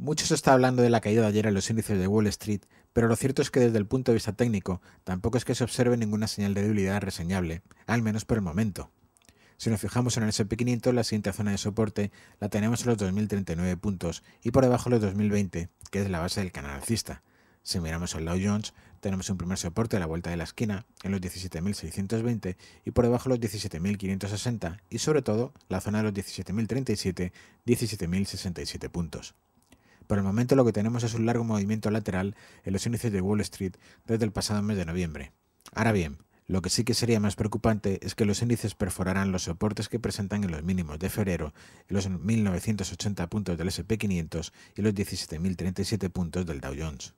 Mucho se está hablando de la caída de ayer en los índices de Wall Street, pero lo cierto es que desde el punto de vista técnico tampoco es que se observe ninguna señal de debilidad reseñable, al menos por el momento. Si nos fijamos en el S&P 500, la siguiente zona de soporte la tenemos en los 2039 puntos y por debajo los 2020, que es la base del canal alcista. Si miramos el Dow Jones, tenemos un primer soporte a la vuelta de la esquina en los 17.620 y por debajo los 17.560 y sobre todo la zona de los 17.037, 17.067 puntos. Por el momento lo que tenemos es un largo movimiento lateral en los índices de Wall Street desde el pasado mes de noviembre. Ahora bien, lo que sí que sería más preocupante es que los índices perforarán los soportes que presentan en los mínimos de febrero, en los 1980 puntos del SP500 y los 17.037 puntos del Dow Jones.